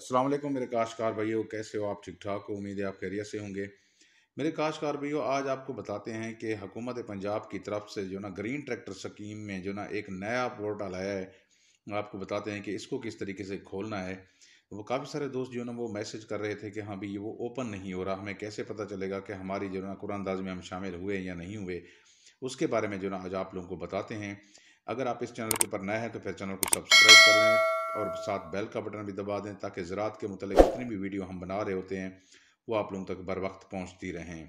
अस्सलाम वालेकुम मेरे काशकार भाइयों कैसे हो आप ठीक ठाक हो उम्मीद है आप खैरियत से होंगे मेरे काशकार भाइयों आज आपको बताते हैं कि हुकूमत पंजाब की तरफ से जो ना ग्रीन ट्रैक्टर स्कीम में जो ना एक नया पोर्टल आया है आपको बताते हैं कि इसको किस तरीके से खोलना है वो काफ़ी सारे दोस्त जो ना वो मैसेज कर रहे थे कि हाँ भाई ये वो ओपन नहीं हो रहा हमें कैसे पता चलेगा कि हमारी जो ना कुरानदाज में हम शामिल हुए या नहीं हुए उसके बारे में जो ना आज आप लोगों को बताते हैं अगर आप इस चैनल के ऊपर नए हैं तो फिर चैनल को सब्सक्राइब कर लें और साथ बेल का बटन भी दबा दें ताकि ज़रात के मतलब जितनी भी वीडियो हम बना रहे होते हैं वो आप लोगों तक बर वक्त पहुँचती रहें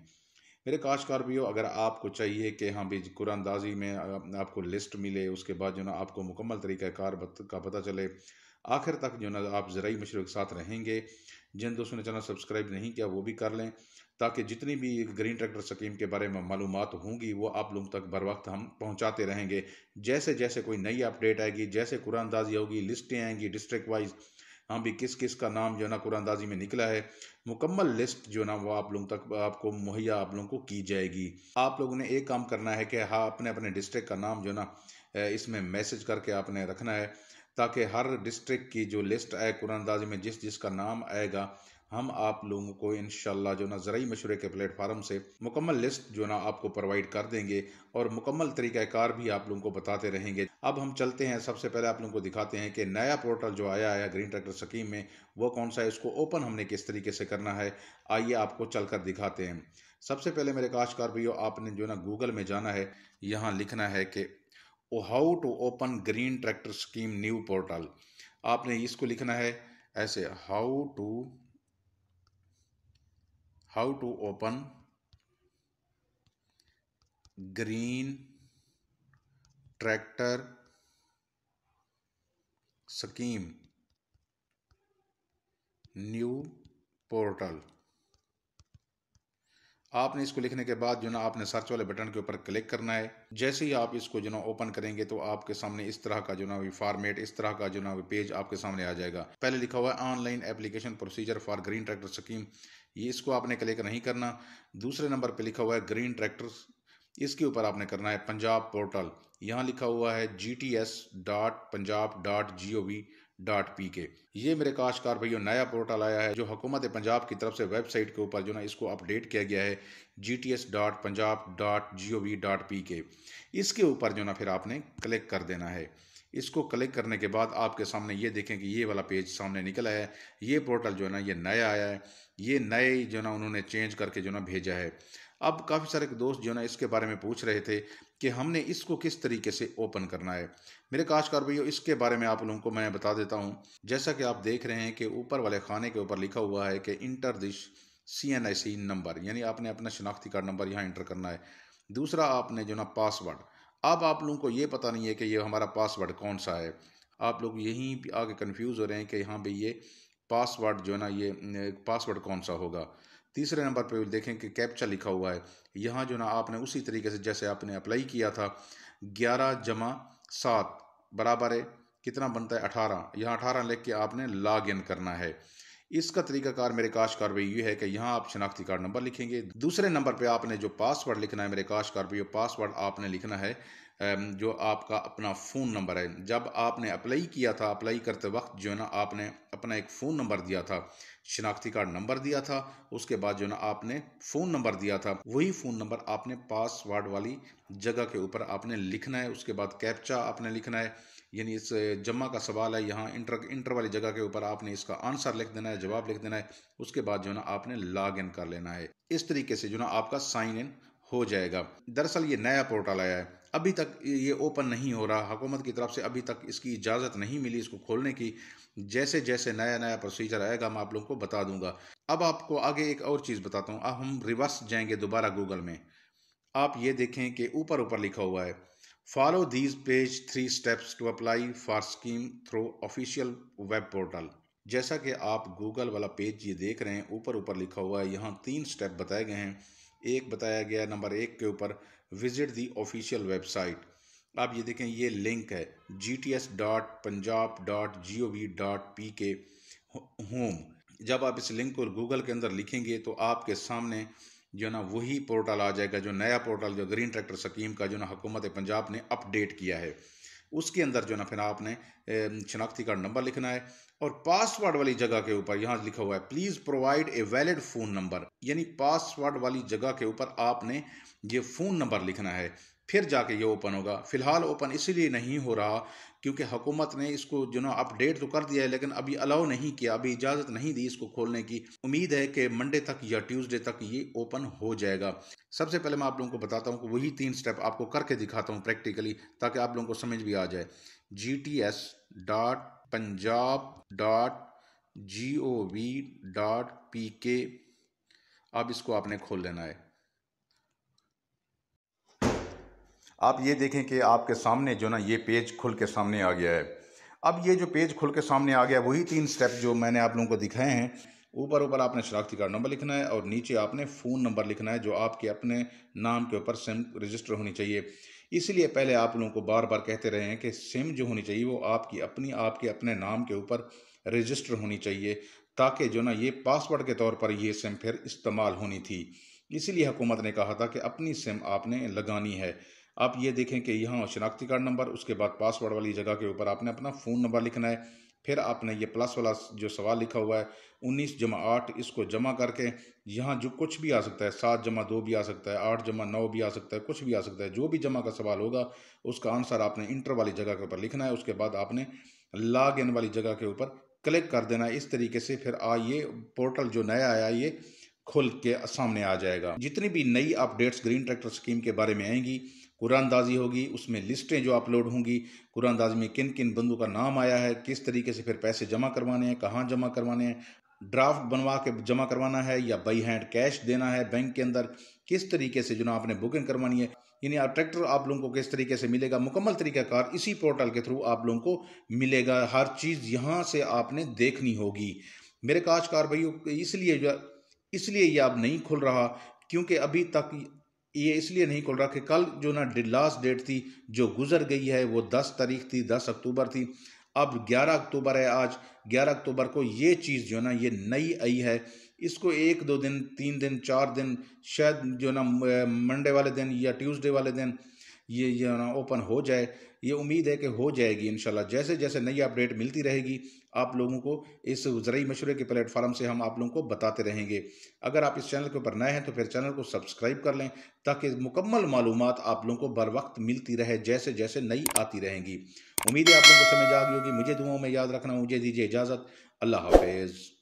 मेरे काशकार भी हो अगर आपको चाहिए कि हाँ भी कुरानदाजी में आपको लिस्ट मिले उसके बाद जो ना आपको मुकम्मल तरीक़ाकार का पता चले आखिर तक जो ना आप जरिए मशरे के साथ रहेंगे जिन दोस्तों ने चैनल सब्सक्राइब नहीं किया वो भी कर लें ताकि जितनी भी ग्रीन ट्रैक्टर स्कीम के बारे में मालूम होंगी वो आप लोगों तक बर वक्त हम पहुँचाते रहेंगे जैसे जैसे कोई नई अपडेट आएगी जैसे कुरानंदाजी होगी लिस्टें आएंगी डिस्ट्रिक्ट वाइज हाँ भी किस किस का नाम जो है ना कुरानंदाजी में निकला है मुकम्मल लिस्ट जो ना वो आप लोगों तक आपको मुहैया आप लोगों को की जाएगी आप लोगों ने एक काम करना है कि हाँ अपने अपने डिस्ट्रिक्ट का नाम जो ना इसमें मैसेज करके आपने रखना है ताकि हर डिस्ट्रिक्ट की जो लिस्ट आए कुरानंदाजी में जिस जिस का नाम आएगा हम आप लोगों को इन जो ना ज़रूरी मशूरे के प्लेटफार्म से मुकम्मल लिस्ट जो ना आपको प्रोवाइड कर देंगे और मुकम्मल तरीक़ाकार भी आप लोगों को बताते रहेंगे अब हम चलते हैं सबसे पहले आप लोगों को दिखाते हैं कि नया पोर्टल जो आया है ग्रीन ट्रैक्टर स्कीम में वो कौन सा है इसको ओपन हमने किस तरीके से करना है आइए आपको चल कर दिखाते हैं सबसे पहले मेरे काशकार भैया आपने जो ना गूगल में जाना है यहाँ लिखना है कि how to open green tractor scheme new portal आपने इसको लिखना है ऐसे how to how to open green tractor scheme new portal आपने इसको लिखने के बाद जो ना आपने सर्च वाले बटन के ऊपर क्लिक करना है जैसे ही आप इसको जो ना ओपन करेंगे तो आपके सामने इस तरह का जो ना फॉर्मेट इस तरह का जो ना पेज आपके सामने आ जाएगा पहले लिखा हुआ है online application procedure for green tractor scheme ये इसको आपने क्लिक नहीं करना दूसरे नंबर पर लिखा हुआ है ग्रीन ट्रैक्टर इसके ऊपर आपने करना है पंजाब पोर्टल यहाँ लिखा हुआ है G T S dot Punjab dot G O V dot P K ये मेरे काशकार भैया नया पोर्टल आया है जो हुकूमत पंजाब की तरफ से वेबसाइट के ऊपर जो ना इसको अपडेट किया गया है G T S dot Punjab dot G O V dot P K इसके ऊपर जो ना फिर आपने क्लिक कर देना है इसको क्लिक करने के बाद आपके सामने ये देखें कि ये वाला पेज सामने निकला है ये पोर्टल जो है ना ये नया आया है ये नए जो ना उन्होंने चेंज करके जो ना भेजा है अब काफ़ी सारे दोस्त जो ना इसके बारे में पूछ रहे थे कि हमने इसको किस तरीके से ओपन करना है मेरे काशकार भैया इसके बारे में आप लोगों को मैं बता देता हूँ जैसा कि आप देख रहे हैं कि ऊपर वाले खाने के ऊपर लिखा हुआ है कि इंटर दिश सी एन आई सी नंबर यानी आपने अपना शनाख्ती कार्ड नंबर यहाँ इंटर करना है दूसरा आपने जो ना पासवर्ड अब आप लोगों को ये पता नहीं है कि ये हमारा पासवर्ड कौन सा है आप लोग यहीं आगे कन्फ्यूज़ हो रहे हैं कि यहाँ भाई ये पासवर्ड जो है ना ये पासवर्ड कौन सा होगा तीसरे नंबर पर देखें कि कैप्चा लिखा हुआ है यहाँ जो ना आपने उसी तरीके से जैसे आपने अप्लाई किया था ग्यारह जमा सात बराबर है कितना बनता है अठारह यहाँ अठारह लिख के आपने लॉग इन करना है इसका तरीकाकार मेरे काशकार भाई ये है कि यहाँ आप शनाख्ती कार्ड नंबर लिखेंगे दूसरे नंबर पे आपने जो पासवर्ड लिखना है मेरे काशकार भाई पासवर्ड आपने लिखना है Um, जो आपका अपना फ़ोन नंबर है जब आपने अप्लाई किया था अप्लाई करते वक्त जो है ना आपने अपना एक फ़ोन नंबर दिया था शिनाख्ती कार्ड नंबर दिया था उसके बाद जो है ना आपने फ़ोन नंबर दिया था वही फ़ोन नंबर आपने पासवर्ड वाली जगह के ऊपर आपने लिखना है उसके बाद कैप्चा आपने लिखना है यानी इस जमा का सवाल है यहाँ इंटर इंटर वाली जगह के ऊपर आपने इसका आंसर लिख देना है जवाब लिख देना है उसके बाद जो है ना आपने लॉग इन कर लेना है इस तरीके से जो ना आपका साइन इन हो जाएगा दरअसल ये नया पोर्टल आया है अभी तक ये ओपन नहीं हो रहा हुकूमत की तरफ से अभी तक इसकी इजाज़त नहीं मिली इसको खोलने की जैसे जैसे नया नया प्रोसीजर आएगा मैं आप लोगों को बता दूंगा अब आपको आगे एक और चीज़ बताता हूँ अब हम रिवर्स जाएंगे दोबारा गूगल में आप ये देखें कि ऊपर ऊपर लिखा हुआ है follow these page three steps to apply for scheme through official web portal जैसा कि आप गूगल वाला पेज ये देख रहे हैं ऊपर ऊपर लिखा हुआ है यहाँ तीन स्टेप बताए गए हैं एक बताया गया नंबर एक के ऊपर विजिट दी ऑफिशियल वेबसाइट आप ये देखें ये लिंक है G T S dot Punjab dot G O V dot P K home जब आप इस लिंक को गूगल के अंदर लिखेंगे तो आपके सामने जो ना वही पोर्टल आ जाएगा जो नया पोर्टल जो ग्रीन ट्रैक्टर स्कीम का जो ना हुकूमत पंजाब ने अपडेट किया है उसके अंदर जो है ना फिर आपने शनाख्ती कार्ड नंबर लिखना है और पासवर्ड वाली जगह के ऊपर यहाँ लिखा हुआ है please provide a valid phone number यानी पासवर्ड वाली जगह के ऊपर आपने ये फ़ोन नंबर लिखना है फिर जाके ये ओपन होगा फिलहाल ओपन इसीलिए नहीं हो रहा क्योंकि हुकूमत ने इसको जो ना अपडेट तो कर दिया है लेकिन अभी अलाउ नहीं किया अभी इजाज़त नहीं दी इसको खोलने की उम्मीद है कि मंडे तक या ट्यूसडे तक ये ओपन हो जाएगा सबसे पहले मैं आप लोगों को बताता हूँ कि वही तीन स्टेप आपको करके दिखाता हूँ प्रैक्टिकली ताकि आप लोगों को समझ भी आ जाए G T S dot Punjab dot G O V dot P K अब इसको आपने खोल लेना है आप ये देखें कि आपके सामने जो ना ये पेज खुल के सामने आ गया है अब ये जो पेज खुल के सामने आ गया वही तीन स्टेप जो मैंने आप लोगों को दिखाए हैं ऊपर ऊपर आपने शराखती कार्ड नंबर लिखना है और नीचे आपने फ़ोन नंबर लिखना है जो आपके अपने नाम के ऊपर सिम रजिस्टर होनी चाहिए इसलिए पहले आप लोगों को बार बार कहते रहे हैं कि सिम जो होनी चाहिए वो आपकी अपनी आपके अपने नाम के ऊपर रजिस्टर होनी चाहिए ताकि जो ना ये पासवर्ड के तौर पर ये सिम फिर इस्तेमाल होनी थी इसीलिए हुकूमत ने कहा था कि अपनी सिम आपने लगानी है आप ये देखें कि यहाँ शनाख्ती कार्ड नंबर उसके बाद पासवर्ड वाली जगह के ऊपर आपने अपना फ़ोन नंबर लिखना है फिर आपने ये प्लस वाला जो सवाल लिखा हुआ है उन्नीस जमा आठ इसको जमा करके यहाँ जो कुछ भी आ सकता है सात जमा दो भी आ सकता है आठ जमा नौ भी आ सकता है कुछ भी आ सकता है जो भी जमा का सवाल होगा उसका आंसर आपने इंटर वाली जगह के ऊपर लिखना है उसके बाद आपने लॉग इन वाली जगह के ऊपर क्लिक कर देना है इस तरीके से फिर आ ये पोर्टल जो नया आया ये खुल के सामने आ जाएगा जितनी भी नई अपडेट्स ग्रीन ट्रैक्टर स्कीम के बारे में आएंगी कुरान होगी उसमें लिस्टें जो अपलोड होंगी कुरान दाजी में किन किन बंदों का नाम आया है किस तरीके से फिर पैसे जमा करवाने हैं कहाँ जमा करवाने हैं ड्राफ्ट बनवा के जमा करवाना है या बाई हैंड कैश देना है बैंक के अंदर किस तरीके से जो ना आपने बुकिंग करवानी है यानी आप ट्रैक्टर आप लोगों को किस तरीके से मिलेगा मुकम्मल तरीकाकार इसी पोर्टल के थ्रू आप लोगों को मिलेगा हर चीज़ यहाँ से आपने देखनी होगी मेरे काजकार भाइयों इसलिए जो इसलिए ये अब नहीं खुल रहा क्योंकि अभी तक ये इसलिए नहीं खुल रहा कि कल जो ना लास्ट डेट थी जो गुजर गई है वो दस तारीख थी दस अक्टूबर थी अब ग्यारह अक्टूबर है आज ग्यारह अक्टूबर को ये चीज़ जो ना ये नई आई है इसको एक दो दिन तीन दिन चार दिन शायद जो ना मंडे वाले दिन या ट्यूसडे वाले दिन ये जो ना ओपन हो जाए ये उम्मीद है कि हो जाएगी इन जैसे जैसे नई अपडेट मिलती रहेगी आप लोगों को इस ज़रूरी मशूरे के प्लेटफार्म से हम आप लोगों को बताते रहेंगे अगर आप इस चैनल के ऊपर नए हैं तो फिर चैनल को सब्सक्राइब कर लें ताकि मुकम्मल मालूम आप लोगों को बर वक्त मिलती रहे जैसे जैसे नई आती रहेंगी उम्मीद है आप लोगों को समझ आ गई होगी मुझे दुआओं में याद रखना मुझे दीजिए इजाज़त अल्लाह हाफिज़